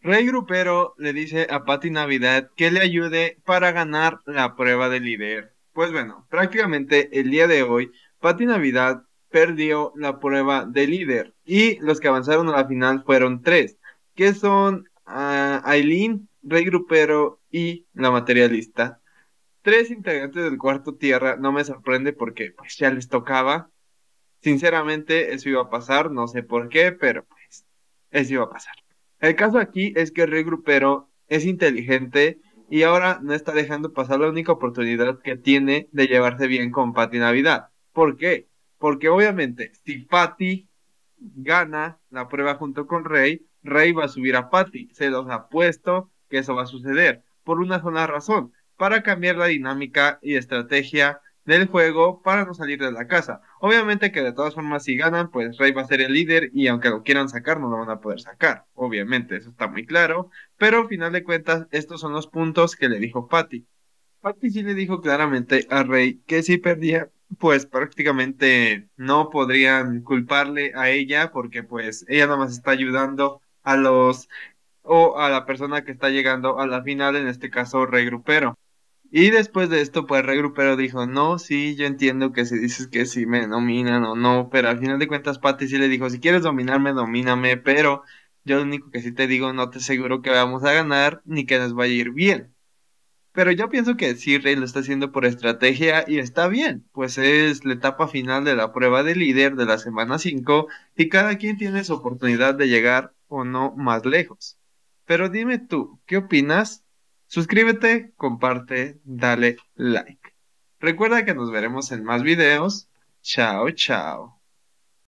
Rey Grupero le dice a Patty Navidad que le ayude para ganar la prueba de líder. Pues bueno, prácticamente el día de hoy, Patty Navidad perdió la prueba de líder y los que avanzaron a la final fueron tres, que son ah, Aileen, Rey Grupero y la materialista. Tres integrantes del cuarto tierra, no me sorprende porque pues ya les tocaba. Sinceramente, eso iba a pasar, no sé por qué, pero pues eso iba a pasar. El caso aquí es que el Rey Grupero es inteligente y ahora no está dejando pasar la única oportunidad que tiene de llevarse bien con Patty Navidad. ¿Por qué? Porque obviamente si Patty gana la prueba junto con Rey, Rey va a subir a Patty. Se los apuesto que eso va a suceder por una sola razón, para cambiar la dinámica y estrategia del juego para no salir de la casa. Obviamente que de todas formas si ganan, pues Rey va a ser el líder y aunque lo quieran sacar, no lo van a poder sacar. Obviamente, eso está muy claro. Pero al final de cuentas, estos son los puntos que le dijo Patty. Patty sí le dijo claramente a Rey que si perdía, pues prácticamente no podrían culparle a ella porque pues ella nada más está ayudando a los o a la persona que está llegando a la final, en este caso Rey Grupero. Y después de esto, pues Regrupero dijo, no, sí, yo entiendo que si dices que sí me dominan o no, pero al final de cuentas Patty sí le dijo, si quieres dominarme, domíname, pero yo lo único que sí te digo, no te aseguro que vamos a ganar ni que nos vaya a ir bien. Pero yo pienso que sí, Rey lo está haciendo por estrategia y está bien, pues es la etapa final de la prueba de líder de la semana 5 y cada quien tiene su oportunidad de llegar o no más lejos. Pero dime tú, ¿qué opinas Suscríbete, comparte, dale like. Recuerda que nos veremos en más videos. Chao, chao.